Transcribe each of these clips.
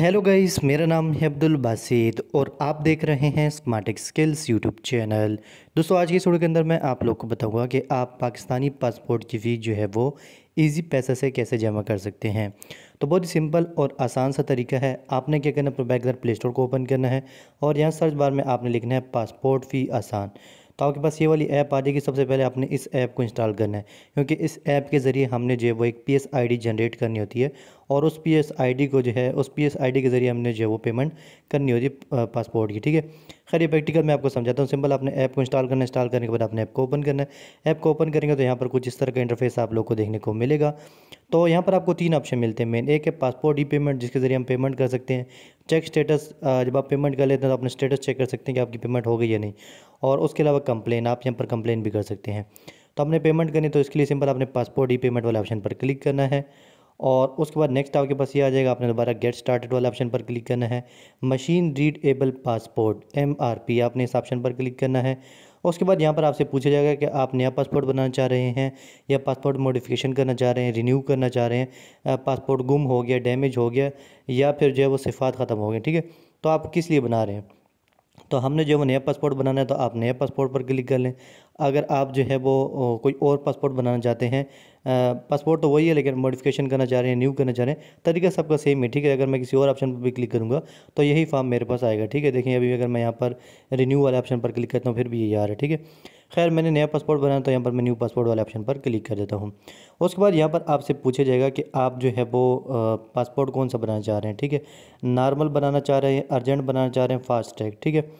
hello guys मेरा नाम है अब्दुल बासित और आप देख रहे हैं स्मार्ट स्किल्स यूट्यूब चैनल दोस्तों आज की वीडियो के अंदर मैं आप लोग को बताऊंगा कि आप पाकिस्तानी पासपोर्ट की फ़ीस जो है वो इजी पैसे से कैसे जमा कर सकते हैं तो बहुत ही सिंपल और आसान सा तरीका है आपने क्या करना है बैगर प्ले स्टोर को ओपन करना है और यहाँ सर्च बार में आपने लिखना है पासपोर्ट फ़ी आसान तो आपके पास ये वाली ऐप आ जाएगी सबसे पहले आपने इस ऐप को इंस्टॉल करना है क्योंकि इस ऐप के ज़रिए हमने जो है वो एक P S I D generate करनी होती है और उस पी एस आई डी को जो है उस पी एस आई डी के ज़रिए हमने जो है वो पेमेंट करनी होती है पासपोर्ट की ठीक है खैर ये प्रैक्टिकल मैं आपको समझाता हूँ सिंपल आपने ऐप को इंस्टॉल करना इंस्टॉल करने के बाद आपने ऐप को ओपन करना है ऐप को ओपन करेंगे तो यहाँ पर कुछ इस तरह का इंटरफेस आप लोग को देखने को मिलेगा तो यहाँ पर आपको तीन ऑप्शन मिलते हैं मेन एक है पासपोर्ट ई पेमेंट जिसके ज़रिए हम पेमेंट कर सकते हैं चेक स्टेटस जब आप पेमेंट कर लेते हैं तो अपने स्टेटस चेक कर सकते हैं कि आपकी पेमेंट हो गई या नहीं और उसके अलावा कंप्लेन आप यहाँ पर कंप्लेन भी कर सकते हैं तो आपने पेमेंट करनी तो इसके लिए सिंपल आपने पासपोर्ट ई पेमेंट वाले ऑप्शन पर क्लिक करना है और उसके बाद नेक्स्ट आपके पास ये आ जाएगा आपने दोबारा गेट स्टार्टेड वाले ऑप्शन पर क्लिक करना है machine readable passport M R P आपने इस ऑप्शन पर क्लिक करना है उसके बाद यहाँ पर आपसे पूछा जाएगा कि आप नया पासपोर्ट बनाना चाह रहे हैं या पासपोर्ट मॉडिफिकेशन करना चाह रहे हैं रिन्यू करना चाह रहे हैं पासपोर्ट गुम हो गया डैमेज हो गया या फिर जो है वो सिफात ख़त्म हो गए ठीक है तो आप किस लिए बना रहे हैं तो हमने जो है नया पासपोर्ट बनाना है तो आप नया पासपोर्ट पर क्लिक कर लें अगर आप जो है वो कोई और पासपोर्ट बनाना चाहते हैं पासपोर्ट तो वही है लेकिन मॉडिफिकेशन करना चाह रहे हैं न्यू करना चाह रहे हैं तरीका सबका सेम है ठीक है अगर मैं किसी और ऑप्शन पर भी क्लिक करूँगा तो यही फॉर्म मेरे पास आएगा ठीक है देखिए अभी अगर मैं यहाँ पर रिन्यू वाले ऑप्शन पर क्लिक करता हूँ फिर भी ये आ रहा है ठीक है खैर मैंने नया पासपोर्ट बनाया तो यहाँ पर मैं न्यू पासपोर्ट वाले ऑप्शन पर क्लिक कर देता हूँ उसके बाद यहाँ पर आपसे पूछा जाएगा कि आप जो है वो पासपोर्ट कौन सा बनाना चाह रहे हैं ठीक है नॉर्मल बनाना चाह रहे हैं अर्जेंट बनाना चाह रहे हैं फास्ट ट्रैक ठीक है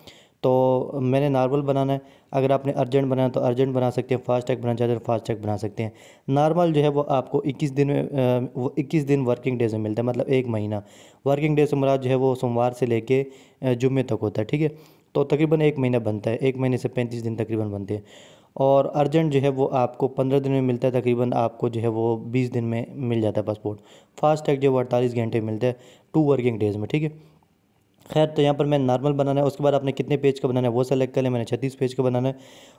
तो मैंने नॉर्मल बनाना है अगर आपने अर्जेंट बनाना तो अर्जेंट बना सकते हैं फास्ट टैग बनाना चाहते हैं तो फास्ट टैग बना सकते हैं नॉर्मल जो है वो आपको 21 दिन में वो 21 दिन वर्किंग डेज में मिलता है मतलब एक महीना वर्किंग डे से मुराद जो है वो सोमवार से लेके जुम्मे तक होता है ठीक है तो तकरीबन एक महीना बनता है एक महीने से पैंतीस दिन तकरीबन बनते हैं और अर्जेंट जो है वो आपको पंद्रह दिन में मिलता है तकरीबन आपको जो है वो बीस दिन में मिल जाता है पासपोर्ट फास्ट टैग जो है वो अड़तालीस घंटे मिलता है टू वर्किंग डेज़ में ठीक है खैर तो यहाँ पर मैं नॉर्मल बनाना है उसके बाद आपने कितने पेज का बनाना है वो सेलेक्ट कर लें मैंने छत्तीस पेज का बनाना है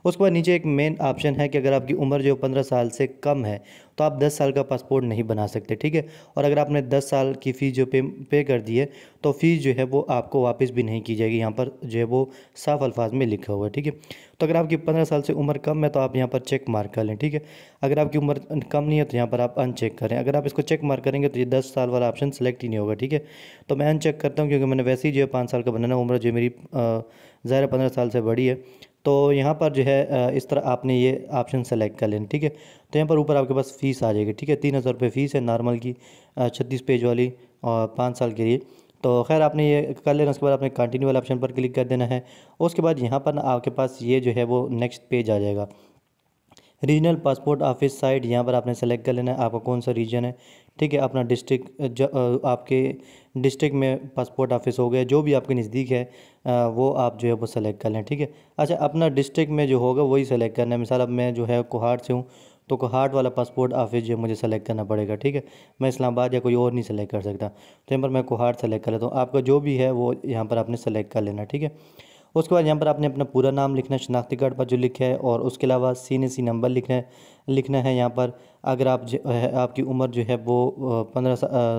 उसके बाद नीचे एक मेन ऑप्शन है कि अगर आपकी उम्र जो पंद्रह साल से कम है तो आप दस साल का पासपोर्ट नहीं बना सकते ठीक है और अगर आपने दस साल की फ़ीस जो पे पे कर दी है तो फ़ीस जो है वो आपको वापस भी नहीं की जाएगी यहाँ पर जो है वो साफ अल्फाज में लिखा हुआ है ठीक है तो अगर आपकी पंद्रह साल से उम्र कम है तो आप यहाँ पर चेक मार्क कर लें ठीक है अगर आपकी उम्र कम नहीं है तो यहाँ पर आप अनचेक करें अगर आप इसको चेक मार्क करेंगे तो ये दस साल वाला ऑप्शन सेलेक्ट ही नहीं होगा ठीक है तो मैं अनचेक करता हूँ क्योंकि मैंने वैसे ही जो है पाँच साल का बनाना उम्र जो मेरी ज़ाहिर पंद्रह साल से बड़ी है तो यहाँ पर जो है इस तरह आपने ये ऑप्शन सेलेक्ट कर लेना ठीक है तो यहाँ पर ऊपर आपके पास फ़ीस आ जाएगी ठीक है तीन हज़ार रुपये फ़ीस है नॉर्मल की छत्तीस पेज वाली और पाँच साल के लिए तो खैर आपने ये कर लेना उसके बाद आपने कंटिन्यू वाले ऑप्शन पर क्लिक कर देना है उसके बाद यहाँ पर आपके पास ये जो है वो नेक्स्ट पेज आ जाएगा रीजनल पासपोर्ट ऑफिस साइट यहाँ पर आपने सेलेक्ट कर लेना है आपका कौन सा रीजन है ठीक है अपना डिस्ट्रिक्ट जो आपके डिस्ट्रिक्ट में पासपोर्ट ऑफिस हो गया जो भी आपके नज़दीक है वो आप जो है वो सेलेक्ट कर लें ठीक है अच्छा अपना डिस्ट्रिक्ट में जो होगा वही सेलेक्ट करना है मिसाल अब मैं जो है कुहाड़ से हूँ तो को वाला पासपोर्ट ऑफिस जो मुझे सेलेक्ट करना पड़ेगा ठीक है मैं इस्लामाबाद या कोई और नहीं सेलेक्ट कर सकता तो यहाँ पर मैं कुहाट सेलेक्ट कर लेता हूँ आपका जो भी है वो यहाँ पर आपने सेलेक्ट कर लेना ठीक है उसके बाद यहाँ पर आपने अपना पूरा नाम लिखना है शनाख्ती कार्ड पर जो लिखा है और उसके अलावा सी ने सी नंबर लिखना है लिखना है यहाँ पर अगर आप आपकी उम्र जो है वो पंद्रह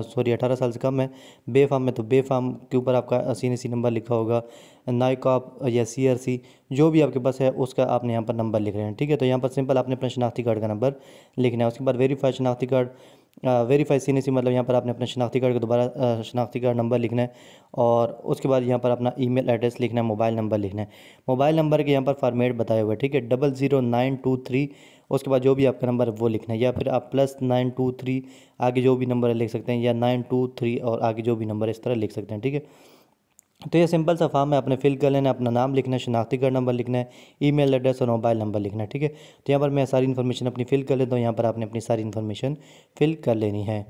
सॉरी अठारह साल से कम है बे फार्म में तो बे फार्म के ऊपर आपका सी ने सी नंबर लिखा होगा नाइकॉप या सी आर सी जो भी आपके पास है उसका आपने यहाँ पर नंबर लिख रहे हैं ठीक है तो यहाँ पर सिंपल आपने अपना शनाख्ती कार्ड का नंबर लिखना है उसके बाद वेरीफाइड शनाख्ती कार्ड वेरीफाई सीने सी मतलब यहाँ पर आपने अपना शनाख्ती कार्ड का दोबारा शनाख्ती कार्ड नंबर लिखना है और उसके बाद यहाँ पर अपना ईमेल एड्रेस लिखना है मोबाइल नंबर लिखना है मोबाइल नंबर के यहाँ पर फॉर्मेट बताया हुआ है ठीक है double zero nine two three उसके बाद जो भी आपका नंबर है वो लिखना है या फिर आप प्लस नाइन टू थ्री आगे जो भी नंबर है लिख सकते हैं या नाइन टू थ्री और आगे जो भी नंबर है इस तरह लिख सकते हैं ठीक है तो ये सिंपल सा फॉर्म है आपने फिल कर लेना अपना नाम लिखना है शनाख्ती कार्ड नंबर लिखना है ईमेल एड्रेस और मोबाइल नंबर लिखना है ठीक है तो यहाँ पर मैं सारी इन्फॉर्मेशन अपनी फ़िल कर लेता हूँ यहाँ पर आपने अपनी सारी इन्फॉर्मेशन फ़िल कर लेनी है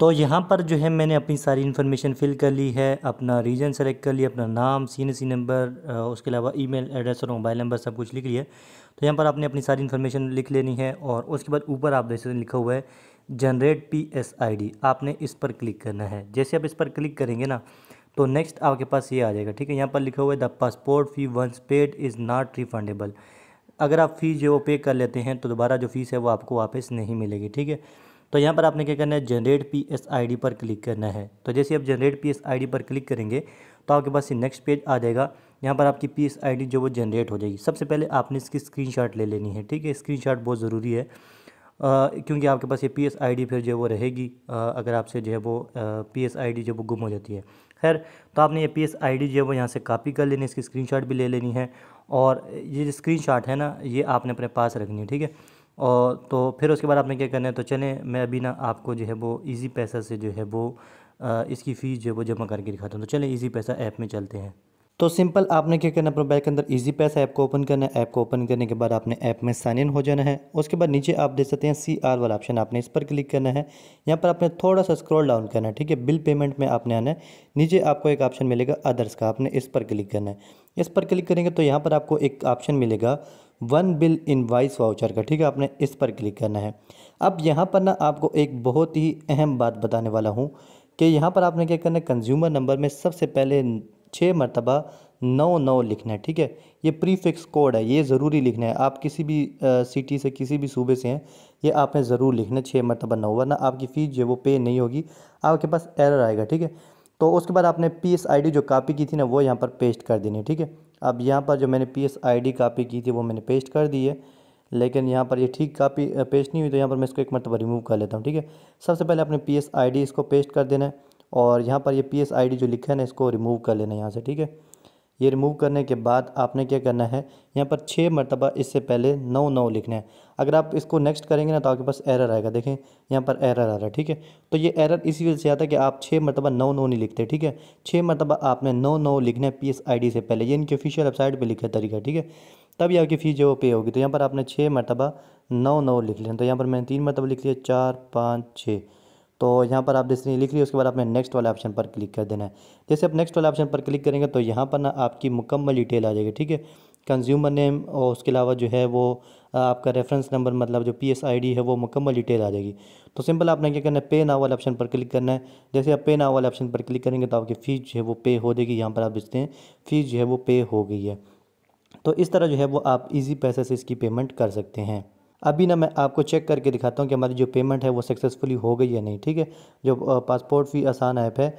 तो यहाँ पर जो है मैंने अपनी सारी इन्फॉर्मेशन फ़िल कर ली है अपना रीजन सेलेक्ट कर लिया अपना नाम सी एन सी नंबर उसके अलावा ईमेल एड्रेस और मोबाइल नंबर सब कुछ लिख लिया तो यहाँ पर आपने अपनी सारी इन्फॉर्मेशन लिख लेनी है और उसके बाद ऊपर आप जैसे लिखा हुआ है generate P S I D आपने इस पर क्लिक करना है जैसे आप इस पर क्लिक करेंगे ना तो नेक्स्ट आपके पास ये आ जाएगा ठीक है यहाँ पर लिखा हुआ है the passport fee once paid is not refundable अगर आप फ़ीस जो पे कर लेते हैं तो दोबारा जो फ़ीस है वो आपको वापस नहीं मिलेगी ठीक है तो यहाँ पर आपने क्या करना है generate P S I D पर क्लिक करना है तो जैसे आप generate P S I D पर क्लिक करेंगे तो आपके पास ये नेक्स्ट पेज आ जाएगा यहाँ पर आपकी पी एस आई डी जो वो जनरेट हो जाएगी सबसे पहले आपने इसकी स्क्रीनशॉट ले लेनी है ठीक है स्क्रीनशॉट बहुत ज़रूरी है आ, क्योंकि आपके पास ये पी एस आई डी फिर जो वो रहेगी अगर आपसे जो है वो पी एस आई डी जो वो गुम हो जाती है खैर तो आपने ये पी एस आई डी जो है वो यहाँ से कॉपी कर लेनी है इसकी स्क्रीनशॉट भी ले लेनी है और ये जो स्क्रीनशॉट है ना ये आपने अपने पास रखनी है ठीक है और तो फिर उसके बाद आपने क्या करना है तो चलें मैं अभी ना आपको जो है वो ईजी पैसा से जो है वो इसकी फ़ीस जो है वो जमा करके दिखाता हूँ तो चलें ईजी पैसा ऐप में चलते हैं तो सिंपल आपने क्या करना अपने मोबाइल के अंदर इजी पैस ऐप को ओपन करना है ऐप को ओपन करने के बाद आपने ऐप में साइन इन हो जाना है उसके बाद नीचे आप देख सकते हैं सी आर वाला ऑप्शन आपने इस पर क्लिक करना है यहाँ पर आपने थोड़ा सा स्क्रॉल डाउन करना है ठीक है बिल पेमेंट में आपने आना है नीचे आपको एक ऑप्शन मिलेगा अदर्स का आपने इस पर क्लिक करना है इस पर क्लिक करेंगे तो यहाँ पर आपको एक ऑप्शन मिलेगा one bill invoice voucher का ठीक है आपने इस पर क्लिक करना है अब यहाँ पर ना आपको एक बहुत ही अहम बात बताने वाला हूँ कि यहाँ पर आपने क्या करना है कंज्यूमर नंबर में सबसे पहले छः मरतबा नौ नौ लिखना है ठीक है ये प्रीफिक्स कोड है ये ज़रूरी लिखना है आप किसी भी सिटी से किसी भी सूबे से हैं ये आपने ज़रूर लिखना है छः मरतबा नौ वरना आपकी फ़ीस जो है वो पे नहीं होगी आपके पास एरर आएगा ठीक है तो उसके बाद आपने पी एस आई डी जो कापी की थी ना वो यहाँ पर पेस्ट कर देनी है ठीक है अब यहाँ पर जो मैंने P S I D copy की थी वो मैंने पेस्ट कर दी है लेकिन यहाँ पर ये ठीक कापी पेस्ट नहीं हुई तो यहाँ पर मैं इसको एक मरतबा रिमूव कर लेता हूँ ठीक है सबसे पहले आपने पी एस आई डी इसको पेस्ट कर देना है और यहाँ पर ये पी एस आई डी जो लिखा है ना इसको रिमूव कर लेना यहाँ से ठीक है ये रिमूव करने के बाद आपने क्या करना है यहाँ पर छः मरतबा इससे पहले नौ नौ लिखना है अगर आप इसको नेक्स्ट करेंगे ना तो आपके पास एरर आएगा देखें यहाँ पर एरर आ रहा है ठीक है तो ये एरर इसी वजह से आता है कि आप छः मरतबा नौ नौ नहीं लिखते ठीक है छः मरतबा आपने नौ नौ लिखना है पी एस आई डी से पहले ये इनकी ऑफिशियल वेबसाइट पर लिखा तरीका ठीक है तब आपकी फ़ीस जो पे होगी तो यहाँ पर आपने छः मरतबा नौ नौ लिख लेना तो यहाँ पर मैंने तीन मरतबा लिख लिया चार पाँच छः तो यहाँ पर आप जैसे लिख रही है उसके बाद आपने नेक्स्ट वाले ऑप्शन पर क्लिक कर देना है जैसे आप नेक्स्ट वाले ऑप्शन पर क्लिक करेंगे तो यहाँ पर ना आपकी मुकम्मल डिटेल आ जाएगी ठीक है कंज्यूमर नेम और उसके अलावा जो है वो आपका रेफरेंस नंबर मतलब जो पी एस आई डी है वो मुकम्मल डिटेल आ जाएगी तो सिंपल आपने क्या करना है पे नाव वाले ऑप्शन पर क्लिक करना है जैसे आप पे नाव वाले ऑप्शन पर क्लिक करेंगे तो आपकी फ़ीस जो है वो पे हो जाएगी यहाँ पर आप देखते हैं फ़ीस जो है वो पे हो गई है तो इस तरह जो है वो आप इजी पैसे से इसकी पेमेंट कर सकते हैं अभी ना मैं आपको चेक करके दिखाता हूँ कि हमारी जो पेमेंट है वो सक्सेसफुली हो गई या नहीं ठीक है जो पासपोर्ट फी आसान ऐप है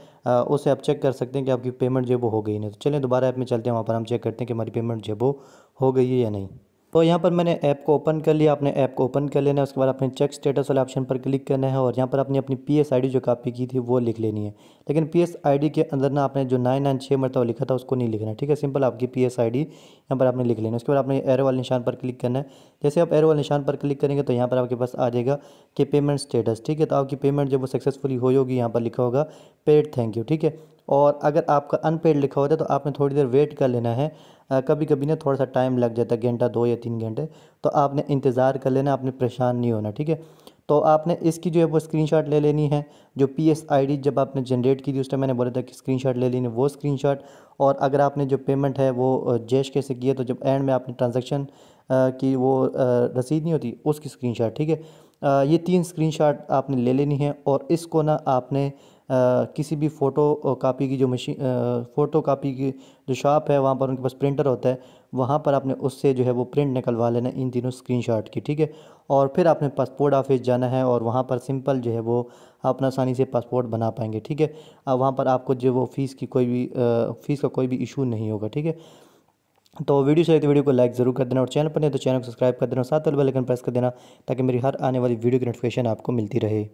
उसे आप चेक कर सकते हैं कि आपकी पेमेंट जो वो हो गई नहीं तो चलें दोबारा ऐप में चलते हैं वहाँ पर हम चेक करते हैं कि हमारी पेमेंट जो वो हो गई है या नहीं तो यहाँ पर मैंने ऐप को ओपन कर लिया आपने ऐप को ओपन कर लेना है उसके बाद आपने चेक स्टेटस वाले ऑप्शन पर क्लिक करना है और यहाँ पर आपने अपनी पी एस आई डी जो कापी की थी वो लिख लेनी है लेकिन पी एस आई डी के अंदर ना आपने जो नाइन नाइन छः मरतबा लिखा था उसको नहीं लिखना है ठीक है सिंपल आपकी पी एस आई डी यहाँ पर आपने लिख लेना उसके बाद आपने एरो वाले निशान पर क्लिक करना है जैसे आप एरो वाले निशान पर क्लिक करेंगे तो यहाँ पर आपके पास आ जाएगा कि पेमेंट स्टेटस ठीक है तो आपकी पेमेंट जब वो सक्सेसफुली हो होगी यहाँ पर लिखा होगा पेड थैंक यू ठीक है और अगर आपका अनपेड लिखा होता है तो आपने थोड़ी देर वेट कर लेना है आ, कभी कभी ना थोड़ा सा टाइम लग जाता है घंटा दो या तीन घंटे तो आपने इंतज़ार कर लेना आपने परेशान नहीं होना ठीक है तो आपने इसकी जो है वो स्क्रीनशॉट ले लेनी है जो पी एस आई डी जब आपने जनरेट की थी उस टाइम मैंने बोला था कि स्क्रीनशॉट ले लेनी वो स्क्रीनशॉट और अगर आपने जो पेमेंट है वो जैश कैसे किया तो जब एंड में आपने ट्रांजेक्शन की वो रसीद नहीं होती उसकी स्क्रीन ठीक है ये तीन स्क्रीन आपने ले लेनी है और इसको ना आपने आ, किसी भी फ़ोटो कापी की जो मशीन फ़ोटो कापी की जो शॉप है वहाँ पर उनके पास प्रिंटर होता है वहाँ पर आपने उससे जो है वो प्रिंट निकलवा लेना इन तीनों स्क्रीनशॉट की ठीक है और फिर आपने पासपोर्ट ऑफिस जाना है और वहाँ पर सिंपल जो है वो आप आसानी से पासपोर्ट बना पाएंगे ठीक है वहाँ पर आपको जो वो फ़ीस की कोई भी फ़ीस का कोई भी इशू नहीं होगा ठीक है तो वीडियो चाहिए तो वीडियो को लाइक जरूर कर देना और चैनल पर नहीं तो चैनल को सब्सक्राइब कर देना साथ बेल आइकन प्रेस कर देना ताकि मेरी हर आने वाली वीडियो की नोटिफिकेशन आपको मिलती रहे